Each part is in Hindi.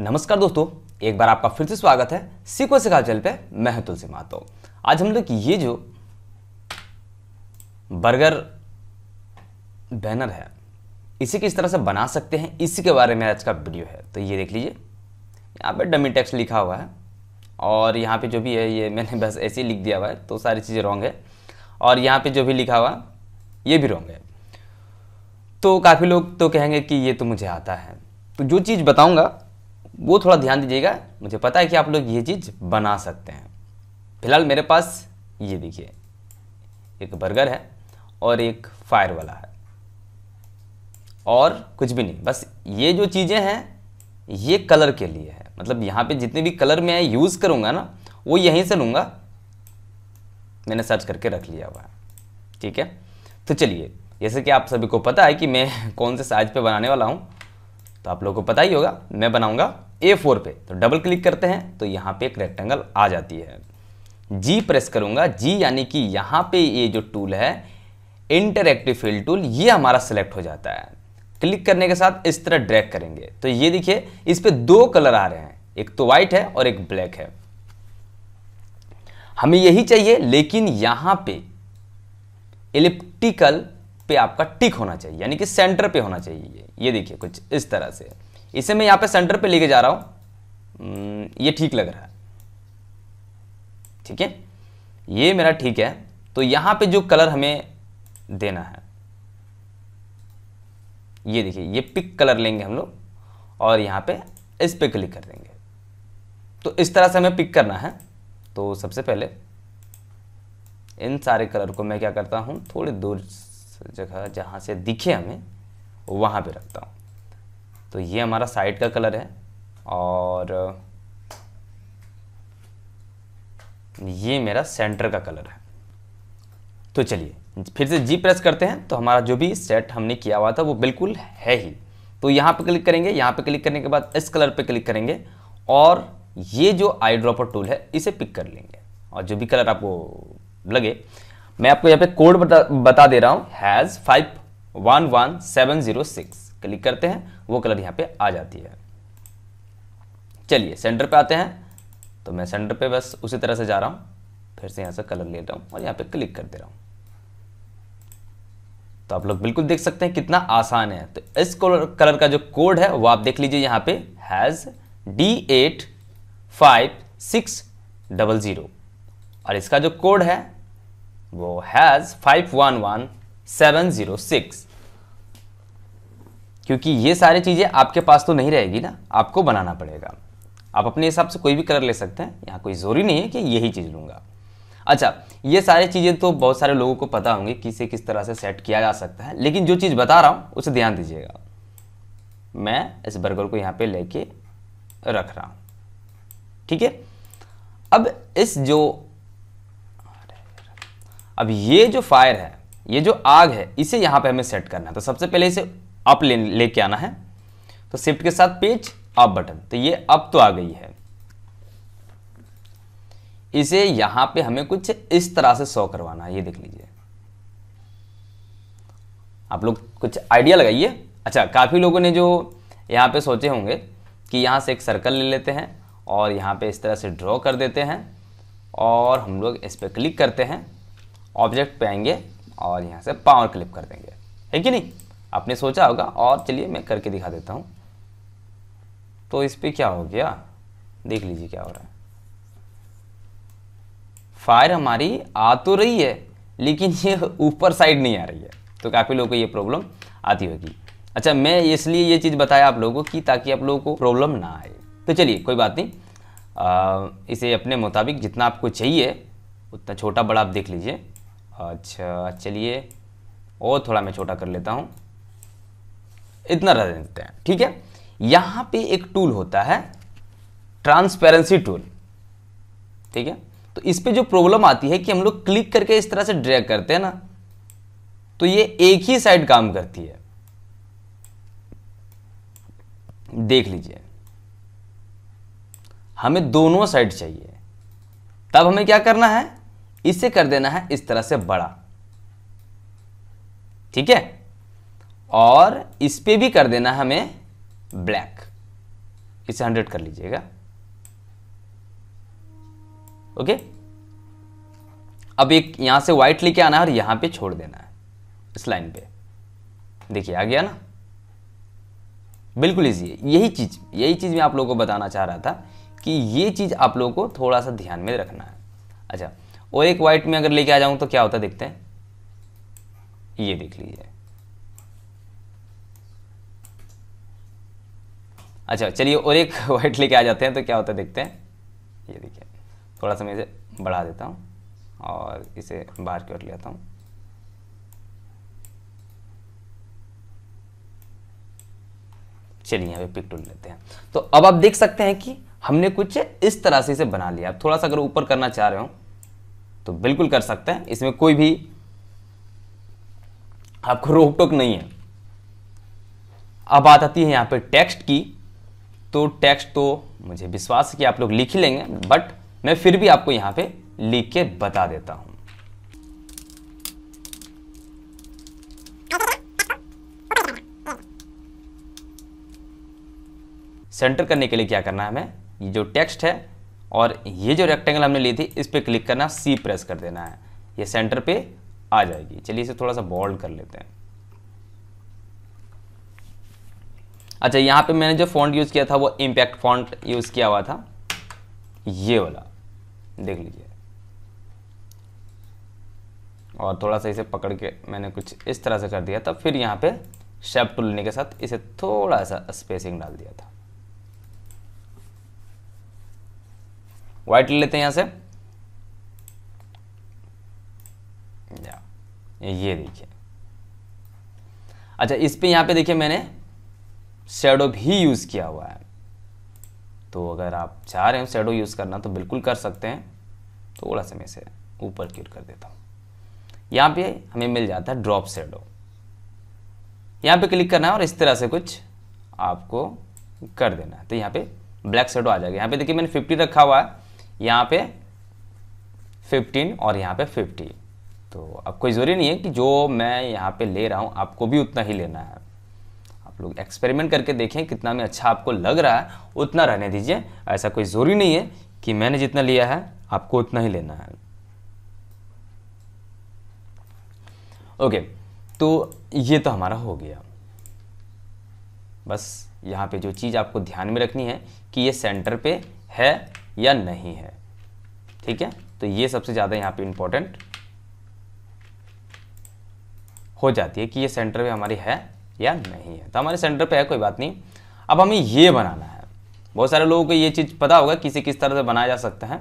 नमस्कार दोस्तों एक बार आपका फिर से स्वागत है सीखो सिखा चल पे मैं हूं तुलसी मातो आज हम लोग ये जो बर्गर बैनर है इसे किस तरह से बना सकते हैं इसी के बारे में आज का वीडियो है तो ये देख लीजिए यहाँ पे डमी टेक्स्ट लिखा हुआ है और यहाँ पे जो भी है ये मैंने बस ऐसे ही लिख दिया हुआ है तो सारी चीज़ें रॉन्ग है और यहाँ पे जो भी लिखा हुआ ये भी रॉन्ग है तो काफ़ी लोग तो कहेंगे कि ये तो मुझे आता है तो जो चीज़ बताऊँगा वो थोड़ा ध्यान दीजिएगा मुझे पता है कि आप लोग ये चीज़ बना सकते हैं फिलहाल मेरे पास ये देखिए एक बर्गर है और एक फायर वाला है और कुछ भी नहीं बस ये जो चीज़ें हैं ये कलर के लिए है मतलब यहाँ पे जितने भी कलर मैं यूज़ करूँगा ना वो यहीं से लूँगा मैंने सर्च करके रख लिया हुआ है ठीक है तो चलिए जैसे कि आप सभी को पता है कि मैं कौन से साइज पे बनाने वाला हूँ तो आप लोगों को पता ही होगा मैं बनाऊंगा ए फोर पे तो डबल क्लिक करते हैं तो यहाँ पे एक रेक्टेंगल आ जाती है जी प्रेस करूंगा जी यानी कि यहाँ पे ये जो टूल है इंटरएक्टिव फील टूल ये हमारा सेलेक्ट हो जाता है क्लिक करने के साथ इस तरह ड्रैग करेंगे तो ये देखिए इस पर दो कलर आ रहे हैं एक तो व्हाइट है और एक ब्लैक है हमें यही चाहिए लेकिन यहाँ पे इलिप्टिकल पे आपका टिक होना चाहिए यानी कि सेंटर पे होना चाहिए ये देखिए कुछ इस तरह से इसे मैं यहाँ पे सेंटर पे लेके जा रहा हूँ हम्म, ये ठीक लग रहा है ठीक है ये मेरा ठीक है तो यहाँ पे जो कलर हमें देना है ये देखिए ये पिक कलर लेंगे हम लोग और यहाँ पे इस पर क्लिक कर देंगे तो इस तरह से हमें पिक करना है तो सबसे पहले इन सारे कलर को मैं क्या करता हूँ थोड़ी दूर जगह जहाँ से दिखे हमें वहाँ पे रखता हूँ तो ये हमारा साइड का कलर है और ये मेरा सेंटर का कलर है तो चलिए फिर से जी प्रेस करते हैं तो हमारा जो भी सेट हमने किया हुआ था वो बिल्कुल है ही तो यहाँ पे क्लिक करेंगे यहाँ पे क्लिक करने के बाद इस कलर पे क्लिक करेंगे और ये जो आई ड्रॉपर टूल है इसे पिक कर लेंगे और जो भी कलर आपको लगे मैं आपको यहाँ पे कोड बता बता दे रहा हूँ has five one one seven zero six click करते हैं वो कलर यहाँ पे आ जाती है चलिए सेंटर पे आते हैं तो मैं सेंटर पे बस उसी तरह से जा रहा हूँ फिर से यहाँ से कलर ले रहा हूँ और यहाँ पे क्लिक कर दे रहा हूँ तो आप लोग बिल्कुल देख सकते हैं कितना आसान है तो इस कलर का जो कोड है वो आप देख लीजिए यहाँ पे has D eight five six double zero और इसका जो कोड है वो has five one one seven zero six क्योंकि ये सारी चीज़ें आपके पास तो नहीं रहेगी ना आपको बनाना पड़ेगा आप अपने हिसाब से कोई भी कलर ले सकते हैं यहाँ कोई ज़रूरी नहीं है कि यही चीज़ लूंगा अच्छा ये सारी चीज़ें तो बहुत सारे लोगों को पता होंगी किसे किस तरह से सेट किया जा सकता है लेकिन जो चीज़ बता रहा हूं उसे ध्यान दीजिएगा मैं इस बर्गर को यहां पे लेके रख रहा हूं ठीक है अब इस जो अब ये जो फायर है ये जो आग है इसे यहां पे हमें सेट करना है तो सबसे पहले इसे अप ले लेके आना है तो शिफ्ट के साथ पेज अप बटन तो ये अप तो आ गई है इसे यहां पे हमें कुछ इस तरह से सौ करवाना है ये देख लीजिए आप लोग कुछ आइडिया लगाइए अच्छा काफ़ी लोगों ने जो यहां पे सोचे होंगे कि यहां से एक सर्कल ले लेते हैं और यहां पे इस तरह से ड्रॉ कर देते हैं और हम लोग इस पर क्लिक करते हैं ऑब्जेक्ट पे आएंगे और यहाँ से पावर क्लिप कर देंगे है कि नहीं आपने सोचा होगा और चलिए मैं करके दिखा देता हूँ तो इस पर क्या हो गया देख लीजिए क्या हो रहा है फायर हमारी आ तो रही है लेकिन ये ऊपर साइड नहीं आ रही है तो काफ़ी लोगों को ये प्रॉब्लम आती होगी अच्छा मैं इसलिए ये चीज़ बताया आप लोगों को कि ताकि आप लोगों को प्रॉब्लम ना आए तो चलिए कोई बात नहीं आ, इसे अपने मुताबिक जितना आपको चाहिए उतना छोटा बड़ा आप देख लीजिए अच्छा चलिए और थोड़ा मैं छोटा कर लेता हूँ इतना रह देते हैं ठीक है यहाँ पे एक टूल होता है ट्रांसपेरेंसी टूल ठीक है तो इस पर जो प्रॉब्लम आती है कि हम लोग क्लिक करके इस तरह से ड्रैग करते हैं ना तो ये एक ही साइड काम करती है देख लीजिए हमें दोनों साइड चाहिए तब हमें क्या करना है इसे कर देना है इस तरह से बड़ा ठीक है और इस पर भी कर देना हमें ब्लैक इसे हंड्रेड कर लीजिएगा ओके अब एक यहां से व्हाइट लेके आना है और यहां पे छोड़ देना है इस लाइन पे देखिए आ गया ना बिल्कुल इजी है यही चीज यही चीज मैं आप लोगों को बताना चाह रहा था कि ये चीज आप लोगों को थोड़ा सा ध्यान में रखना है अच्छा और एक वाइट में अगर लेके आ जाऊं तो क्या होता है देखते हैं ये देख लीजिए अच्छा चलिए और एक वाइट लेके आ जाते हैं तो क्या होता है देखते हैं ये देखिए थोड़ा सा मैं इसे बढ़ा देता हूँ और इसे बाहर ओर ले आता हूँ चलिए अभी पिक पिक लेते हैं तो अब आप देख सकते हैं कि हमने कुछ इस तरह से इसे बना लिया आप थोड़ा सा अगर ऊपर करना चाह रहे हो तो बिल्कुल कर सकते हैं इसमें कोई भी आपको रोक टोक नहीं है अब बात आती है यहाँ पे टेक्स्ट की तो टेक्स्ट तो मुझे विश्वास है कि आप लोग लिख ही लेंगे बट मैं फिर भी आपको यहाँ पे लिख के बता देता हूँ सेंटर करने के लिए क्या करना है हमें ये जो टेक्स्ट है और ये जो रेक्टेंगल हमने ली थी इस पर क्लिक करना सी प्रेस कर देना है ये सेंटर पे आ जाएगी चलिए इसे थोड़ा सा बॉल्ड कर लेते हैं अच्छा यहाँ पे मैंने जो फॉन्ट यूज़ किया था वो इम्पैक्ट फॉन्ट यूज़ किया हुआ था ये वाला देख लीजिए और थोड़ा सा इसे पकड़ के मैंने कुछ इस तरह से कर दिया था फिर यहाँ पे शेप टूलने के साथ इसे थोड़ा सा स्पेसिंग डाल दिया था व्हाइट ले लेते हैं यहाँ से ये देखिए अच्छा इस पे यहाँ पे देखिए मैंने शेडो भी यूज़ किया हुआ है तो अगर आप चाह रहे हो शेडो यूज़ करना तो बिल्कुल कर सकते हैं थोड़ा सा मैं इसे ऊपर क्यूर कर देता हूँ यहाँ पे हमें मिल जाता है ड्रॉप शेडो यहाँ पे क्लिक करना है और इस तरह से कुछ आपको कर देना है तो यहाँ पे ब्लैक शेडो आ जाएगा यहाँ पे देखिए मैंने 50 रखा हुआ है यहाँ पे 15 और यहाँ पे 50 तो अब कोई ज़रूरी नहीं है कि जो मैं यहाँ पे ले रहा हूँ आपको भी उतना ही लेना है आप लोग एक्सपेरिमेंट करके देखें कितना में अच्छा आपको लग रहा है उतना रहने दीजिए ऐसा कोई ज़रूरी नहीं है कि मैंने जितना लिया है आपको उतना ही लेना है ओके तो ये तो हमारा हो गया बस यहाँ पे जो चीज़ आपको ध्यान में रखनी है कि ये सेंटर पे है या नहीं है ठीक है तो ये सबसे ज़्यादा यहाँ पे इंपॉर्टेंट हो जाती है कि ये सेंटर पे हमारी है या नहीं है तो हमारे सेंटर पे है कोई बात नहीं अब हमें ये बनाना है बहुत सारे लोगों को ये चीज़ पता होगा किसी किस तरह से बनाया जा सकता है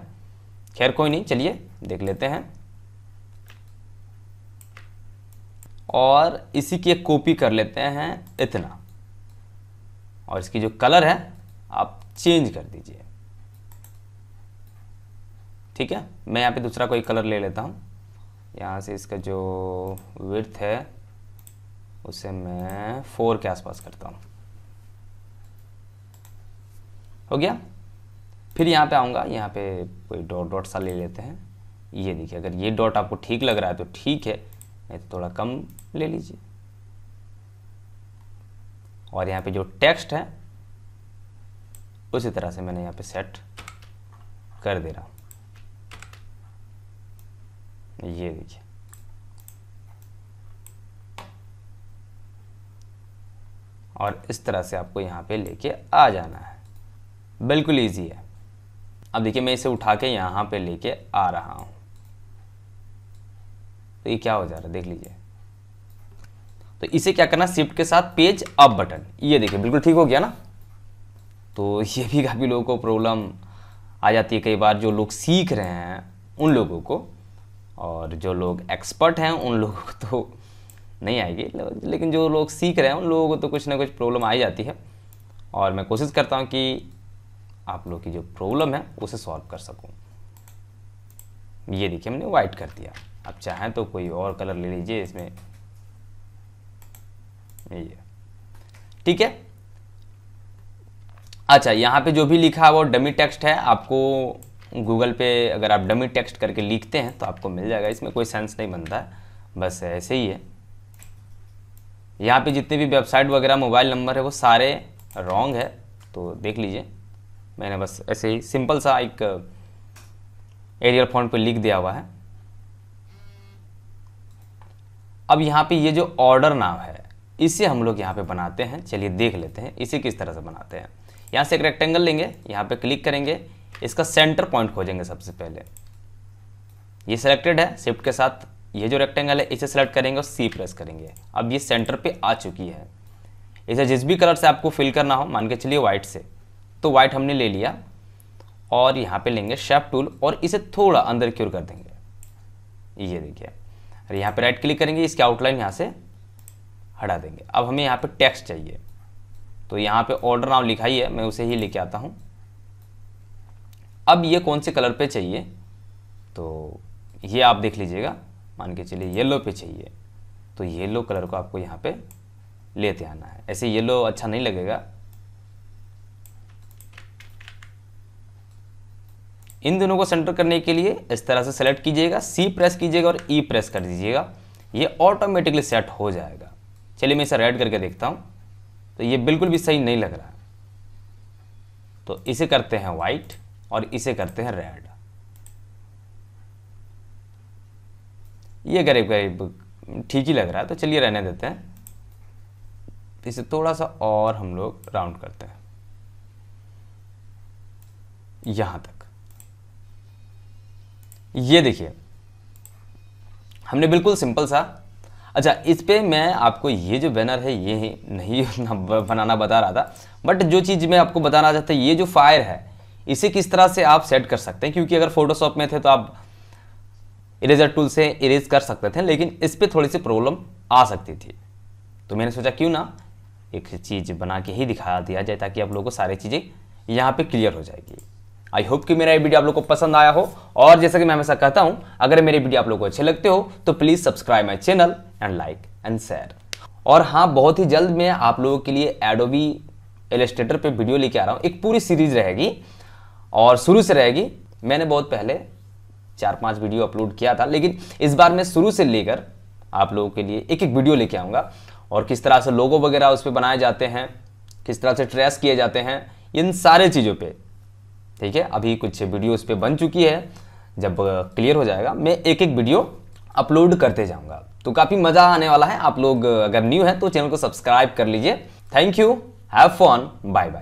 खैर कोई नहीं चलिए देख लेते हैं और इसी की एक कॉपी कर लेते हैं इतना और इसकी जो कलर है आप चेंज कर दीजिए ठीक है मैं यहाँ पे दूसरा कोई कलर ले लेता हूँ यहाँ से इसका जो विर्थ है उसे मैं फोर के आसपास करता हूँ हो गया फिर यहाँ पे आऊँगा यहाँ पे कोई डॉट डॉट सा ले लेते हैं ये देखिए अगर ये डॉट आपको ठीक लग रहा है तो ठीक है नहीं तो थोड़ा कम ले लीजिए और यहाँ पे जो टेक्स्ट है उसी तरह से मैंने यहाँ पे सेट कर दे रहा हूँ ये देखिए और इस तरह से आपको यहाँ पे लेके आ जाना है बिल्कुल इजी है अब देखिए मैं इसे उठा के यहाँ पे लेके आ रहा हूँ तो ये क्या हो जा रहा है देख लीजिए तो इसे क्या करना शिफ्ट के साथ पेज अप बटन ये देखिए बिल्कुल ठीक हो गया ना तो ये भी काफ़ी लोगों को प्रॉब्लम आ जाती है कई बार जो लोग सीख रहे हैं उन लोगों को और जो लोग एक्सपर्ट हैं उन लोगों को तो नहीं आएगी लेकिन जो लोग सीख रहे हैं उन लोगों को तो कुछ ना कुछ प्रॉब्लम आ जाती है और मैं कोशिश करता हूँ कि आप लोग की जो प्रॉब्लम है उसे सॉल्व कर सकूँ ये देखिए हमने वाइट कर दिया आप चाहें तो कोई और कलर ले लीजिए इसमें ये ठीक है अच्छा यहाँ पे जो भी लिखा है वो डमी टेक्स्ट है आपको गूगल पे अगर आप डमी टेक्स्ट करके लिखते हैं तो आपको मिल जाएगा इसमें कोई सेंस नहीं बनता है बस ऐसे ही है यहाँ पे जितने भी वेबसाइट वगैरह मोबाइल नंबर है वो सारे रॉन्ग है तो देख लीजिए मैंने बस ऐसे ही सिंपल सा एक एरियल फोन पे लिख दिया हुआ है अब यहाँ पे ये जो ऑर्डर नाम है इसे हम लोग यहाँ पे बनाते हैं चलिए देख लेते हैं इसे किस तरह से बनाते हैं यहाँ से एक रेक्टेंगल लेंगे यहाँ पे क्लिक करेंगे इसका सेंटर पॉइंट खोजेंगे सबसे पहले ये सिलेक्टेड है शिफ्ट के साथ ये जो रेक्टेंगल है इसे सिलेक्ट करेंगे और सी प्रेस करेंगे अब ये सेंटर पे आ चुकी है इसे जिस भी कलर से आपको फिल करना हो मान के चलिए वाइट से तो वाइट हमने ले लिया और यहाँ पे लेंगे शेप टूल और इसे थोड़ा अंदर क्योर कर देंगे ये देखिए और यहाँ पे राइट क्लिक करेंगे इसकी आउटलाइन यहाँ से हटा देंगे अब हमें यहाँ पर टेक्स्ट चाहिए तो यहाँ पर ऑर्डर नाम लिखा ही है मैं उसे ही लेके आता हूँ अब ये कौन से कलर पे चाहिए तो ये आप देख लीजिएगा मान के चलिए येलो पे चाहिए तो येलो कलर को आपको यहाँ पे लेते आना है ऐसे येलो अच्छा नहीं लगेगा इन दोनों को सेंटर करने के लिए इस तरह से सेलेक्ट कीजिएगा सी प्रेस कीजिएगा और ई e प्रेस कर दीजिएगा ये ऑटोमेटिकली सेट हो जाएगा चलिए मैं इसे रेड करके देखता हूँ तो ये बिल्कुल भी सही नहीं लग रहा तो इसे करते हैं वाइट और इसे करते हैं रेड ये करीब करीब ठीक ही लग रहा है तो चलिए रहने देते हैं इसे थोड़ा सा और हम लोग राउंड करते हैं यहां तक ये देखिए हमने बिल्कुल सिंपल सा अच्छा इस पे मैं आपको ये जो बैनर है ये नहीं बनाना बता रहा था बट जो चीज़ मैं आपको बताना चाहता ये जो फायर है इसे किस तरह से आप सेट कर सकते हैं क्योंकि अगर फोटोशॉप में थे तो आप इरेजर टूल से इरेज कर सकते थे लेकिन इस पर थोड़ी सी प्रॉब्लम आ सकती थी तो मैंने सोचा क्यों ना एक चीज़ बना के ही दिखा दिया जाए ताकि आप लोगों को सारी चीज़ें यहाँ पे क्लियर हो जाएगी आई होप कि मेरा ये वीडियो आप लोग को पसंद आया हो और जैसा कि मैं हमेशा कहता हूँ अगर मेरे वीडियो आप लोग को अच्छे लगते हो तो please subscribe my channel and like and share और हाँ बहुत ही जल्द मैं आप लोगों के लिए एडोबी एलिस्ट्रेटर पर वीडियो लेके आ रहा हूँ एक पूरी सीरीज रहेगी और शुरू से रहेगी मैंने बहुत पहले चार पांच वीडियो अपलोड किया था लेकिन इस बार मैं शुरू से लेकर आप लोगों के लिए एक एक वीडियो लेके आऊँगा और किस तरह से लोगो वगैरह उस पर बनाए जाते हैं किस तरह से ट्रेस किए जाते हैं इन सारे चीज़ों पर ठीक है अभी कुछ वीडियो उस पर बन चुकी है जब क्लियर हो जाएगा मैं एक एक वीडियो अपलोड करते जाऊंगा तो काफ़ी मज़ा आने वाला है आप लोग अगर न्यू है तो चैनल को सब्सक्राइब कर लीजिए thank you have fun bye bye